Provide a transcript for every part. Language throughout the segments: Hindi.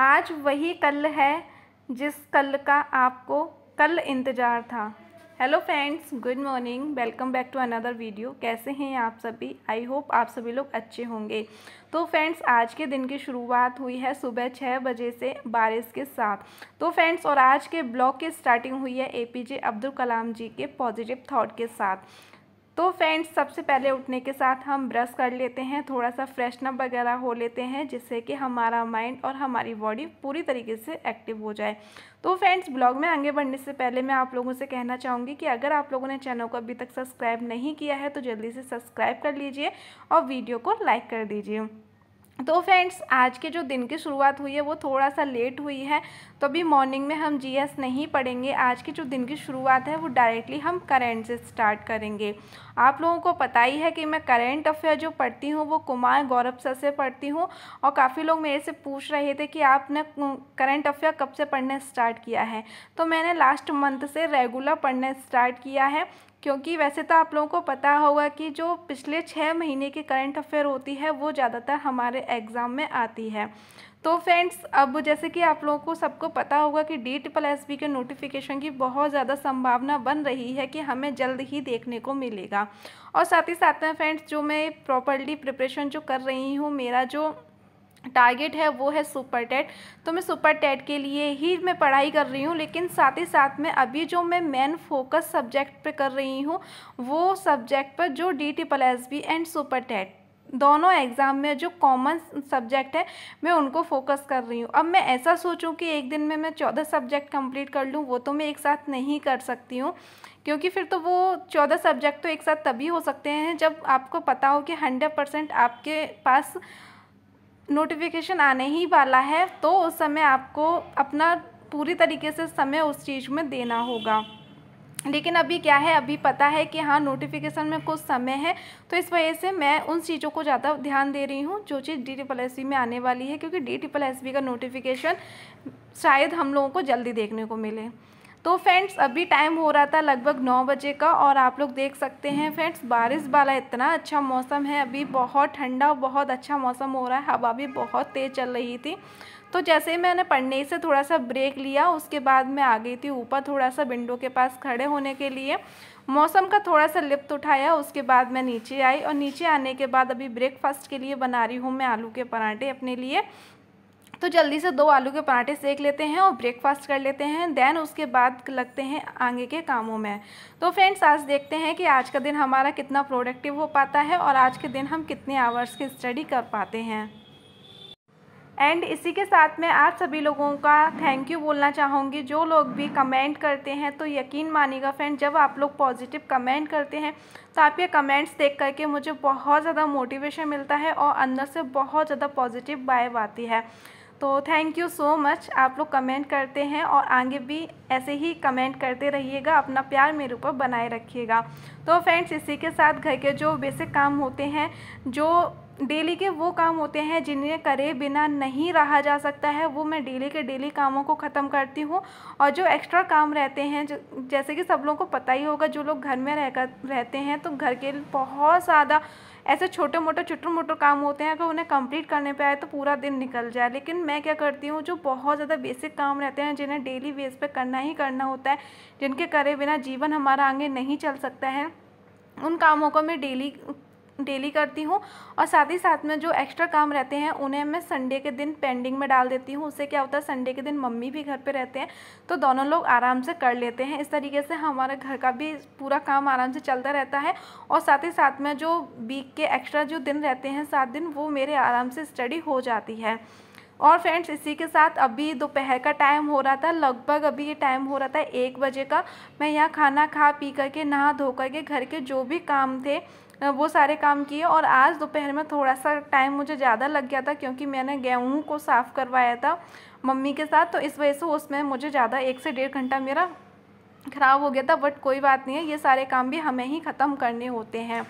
आज वही कल है जिस कल का आपको कल इंतज़ार था hello friends good morning welcome back to another video कैसे हैं आप सभी आई होप आप सभी लोग अच्छे होंगे तो फ्रेंड्स आज के दिन की शुरुआत हुई है सुबह छः बजे से बारिश के साथ तो फ्रेंड्स और आज के ब्लॉग की स्टार्टिंग हुई है एपीजे अब्दुल कलाम जी के पॉजिटिव थॉट के साथ तो फ्रेंड्स सबसे पहले उठने के साथ हम ब्रश कर लेते हैं थोड़ा सा फ्रेशनअप वगैरह हो लेते हैं जिससे कि हमारा माइंड और हमारी बॉडी पूरी तरीके से एक्टिव हो जाए तो फ्रेंड्स ब्लॉग में आगे बढ़ने से पहले मैं आप लोगों से कहना चाहूँगी कि अगर आप लोगों ने चैनल को अभी तक सब्सक्राइब नहीं किया है तो जल्दी से सब्सक्राइब कर लीजिए और वीडियो को लाइक कर दीजिए तो फ्रेंड्स आज के जो दिन की शुरुआत हुई है वो थोड़ा सा लेट हुई है तो अभी मॉर्निंग में हम जीएस नहीं पढ़ेंगे आज के जो दिन की शुरुआत है वो डायरेक्टली हम करेंट से स्टार्ट करेंगे आप लोगों को पता ही है कि मैं करेंट अफेयर जो पढ़ती हूँ वो कुमार गौरव सर से पढ़ती हूँ और काफ़ी लोग मेरे से पूछ रहे थे कि आपने करेंट अफेयर कब से पढ़ना स्टार्ट किया है तो मैंने लास्ट मंथ से रेगुलर पढ़ना स्टार्ट किया है क्योंकि वैसे तो आप लोगों को पता होगा कि जो पिछले छः महीने की करंट अफेयर होती है वो ज़्यादातर हमारे एग्ज़ाम में आती है तो फ्रेंड्स अब जैसे कि आप लोगों को सबको पता होगा कि डी ट्रिपल एस बी के नोटिफिकेशन की बहुत ज़्यादा संभावना बन रही है कि हमें जल्द ही देखने को मिलेगा और साथ ही साथ में फ्रेंड्स जो मैं प्रॉपरली प्रिपरेशन जो कर रही हूँ मेरा जो टारगेट है वो है सुपर टेट तो मैं सुपर टेट के लिए ही मैं पढ़ाई कर रही हूँ लेकिन साथ ही साथ में अभी जो मैं मेन फोकस सब्जेक्ट पे कर रही हूँ वो सब्जेक्ट पर जो D triple S B and super TET दोनों एग्ज़ाम में जो कॉमन सब्जेक्ट है मैं उनको फोकस कर रही हूँ अब मैं ऐसा सोचूं कि एक दिन में मैं चौदह सब्जेक्ट कंप्लीट कर लूँ वो तो मैं एक साथ नहीं कर सकती हूँ क्योंकि फिर तो वो चौदह सब्जेक्ट तो एक साथ तभी हो सकते हैं जब आपको पता हो कि हंड्रेड परसेंट आपके पास नोटिफिकेशन आने ही वाला है तो उस समय आपको अपना पूरी तरीके से समय उस चीज़ में देना होगा लेकिन अभी क्या है अभी पता है कि हाँ नोटिफिकेशन में कुछ समय है तो इस वजह से मैं उन चीज़ों को ज़्यादा ध्यान दे रही हूँ जो चीज़ डी ट्रिपल एस में आने वाली है क्योंकि डी ट्रिपल एस का नोटिफिकेशन शायद हम लोगों को जल्दी देखने को मिले तो फ्रेंड्स अभी टाइम हो रहा था लगभग नौ बजे का और आप लोग देख सकते हैं फ्रेंड्स बारिश वाला इतना अच्छा मौसम है अभी बहुत ठंडा बहुत अच्छा मौसम हो रहा है हवा भी बहुत तेज़ चल रही थी तो जैसे ही मैंने पढ़ने से थोड़ा सा ब्रेक लिया उसके बाद मैं आ गई थी ऊपर थोड़ा सा विंडो के पास खड़े होने के लिए मौसम का थोड़ा सा लिप्त उठाया उसके बाद मैं नीचे आई और नीचे आने के बाद अभी ब्रेकफास्ट के लिए बना रही हूँ मैं आलू के पराठे अपने लिए तो जल्दी से दो आलू के पराठे सेक लेते हैं और ब्रेकफास्ट कर लेते हैं देन उसके बाद लगते हैं आगे के कामों में तो फ्रेंड्स आज देखते हैं कि आज का दिन हमारा कितना प्रोडक्टिव हो पाता है और आज के दिन हम कितने आवर्स की स्टडी कर पाते हैं एंड इसी के साथ मैं आप सभी लोगों का थैंक यू बोलना चाहूँगी जो लोग भी कमेंट करते हैं तो यकीन मानिएगा फ्रेंड जब आप लोग पॉजिटिव कमेंट करते हैं तो आपके कमेंट्स देख करके मुझे बहुत ज़्यादा मोटिवेशन मिलता है और अंदर से बहुत ज़्यादा पॉजिटिव वाइब आती है तो थैंक यू सो मच आप लोग कमेंट करते हैं और आगे भी ऐसे ही कमेंट करते रहिएगा अपना प्यार मेरे ऊपर बनाए रखिएगा तो फ्रेंड्स इसी के साथ घर के जो बेसिक काम होते हैं जो डेली के वो काम होते हैं जिन्हें करे बिना नहीं रहा जा सकता है वो मैं डेली के डेली कामों को ख़त्म करती हूँ और जो एक्स्ट्रा काम रहते हैं जैसे कि सब लोगों को पता ही होगा जो लोग घर में रह कर रहते हैं तो घर के बहुत ज़्यादा ऐसे छोटे मोटे छोटे मोटे काम होते हैं अगर उन्हें कंप्लीट करने पे आए तो पूरा दिन निकल जाए लेकिन मैं क्या करती हूँ जो बहुत ज़्यादा बेसिक काम रहते हैं जिन्हें डेली बेस पे करना ही करना होता है जिनके करे बिना जीवन हमारा आगे नहीं चल सकता है उन कामों को मैं डेली डेली करती हूँ और साथ ही साथ में जो एक्स्ट्रा काम रहते हैं उन्हें मैं संडे के दिन पेंडिंग में डाल देती हूँ उससे क्या होता है संडे के दिन मम्मी भी घर पे रहते हैं तो दोनों लोग आराम से कर लेते हैं इस तरीके से हमारे घर का भी पूरा काम आराम से चलता रहता है और साथ ही साथ में जो वीक के एक्स्ट्रा जो दिन रहते हैं सात दिन वो मेरे आराम से स्टडी हो जाती है और फ्रेंड्स इसी के साथ अभी दोपहर का टाइम हो रहा था लगभग अभी ये टाइम हो रहा था एक बजे का मैं यहाँ खाना खा पी करके नहा धो करके घर के जो भी काम थे वो सारे काम किए और आज दोपहर में थोड़ा सा टाइम मुझे ज़्यादा लग गया था क्योंकि मैंने गेहूँ को साफ़ करवाया था मम्मी के साथ तो इस वजह से उसमें मुझे ज़्यादा एक से डेढ़ घंटा मेरा ख़राब हो गया था बट कोई बात नहीं है ये सारे काम भी हमें ही ख़त्म करने होते हैं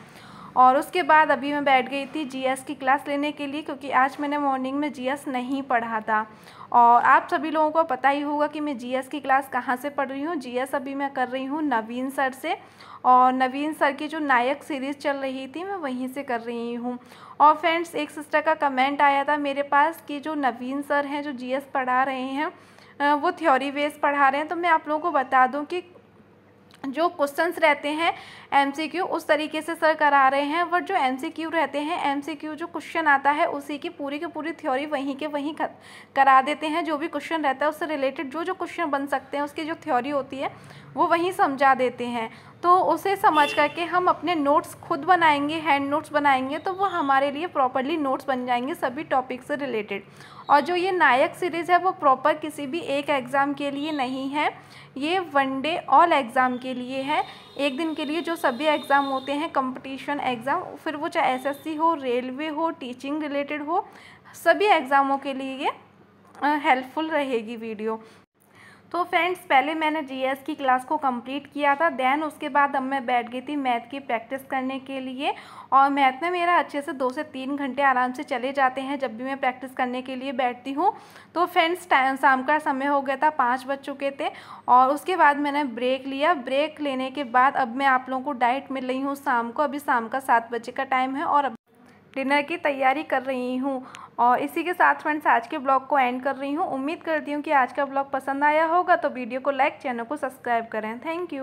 और उसके बाद अभी मैं बैठ गई थी जीएस की क्लास लेने के लिए क्योंकि आज मैंने मॉर्निंग में जीएस नहीं पढ़ा था और आप सभी लोगों को पता ही होगा कि मैं जीएस की क्लास कहाँ से पढ़ रही हूँ जीएस अभी मैं कर रही हूँ नवीन सर से और नवीन सर की जो नायक सीरीज़ चल रही थी मैं वहीं से कर रही हूँ और फ्रेंड्स एक सिस्टर का कमेंट आया था मेरे पास कि जो नवीन सर हैं जो जी पढ़ा रहे हैं वो थ्योरी बेस पढ़ा रहे हैं तो मैं आप लोगों को बता दूं कि जो क्वेश्चंस रहते हैं एमसीक्यू उस तरीके से सर करा रहे हैं बट जो एमसीक्यू रहते हैं एमसीक्यू जो क्वेश्चन आता है उसी की पूरी की पूरी थ्योरी वहीं के वहीं करा देते हैं जो भी क्वेश्चन रहता है उससे रिलेटेड जो जो क्वेश्चन बन सकते हैं उसकी जो थ्योरी होती है वो वहीं समझा देते हैं तो उसे समझ करके हम अपने नोट्स खुद बनाएंगे हैंड नोट्स बनाएंगे तो वो हमारे लिए प्रॉपरली नोट्स बन जाएंगे सभी टॉपिक से रिलेटेड और जो ये नायक सीरीज़ है वो प्रॉपर किसी भी एक एग्ज़ाम के लिए नहीं है ये वन डे ऑल एग्ज़ाम के लिए है एक दिन के लिए जो सभी एग्ज़ाम होते हैं कंपटीशन एग्ज़ाम फिर वो चाहे एसएससी हो रेलवे हो टीचिंग रिलेटेड हो सभी एग्ज़ामों के लिए ये हेल्पफुल रहेगी वीडियो तो फ्रेंड्स पहले मैंने जीएस की क्लास को कंप्लीट किया था देन उसके बाद अब मैं बैठ गई थी मैथ की प्रैक्टिस करने के लिए और मैथ में मेरा अच्छे से दो से तीन घंटे आराम से चले जाते हैं जब भी मैं प्रैक्टिस करने के लिए बैठती हूँ तो फ्रेंड्स टाइम शाम का समय हो गया था पाँच बज चुके थे और उसके बाद मैंने ब्रेक लिया ब्रेक लेने के बाद अब मैं आप लोगों को डाइट मिल रही हूँ शाम को अभी शाम का सात बजे का टाइम है और अब डिनर की तैयारी कर रही हूँ और इसी के साथ फ्रेंड्स आज के ब्लॉग को एंड कर रही हूँ उम्मीद करती हूँ कि आज का ब्लॉग पसंद आया होगा तो वीडियो को लाइक चैनल को सब्सक्राइब करें थैंक यू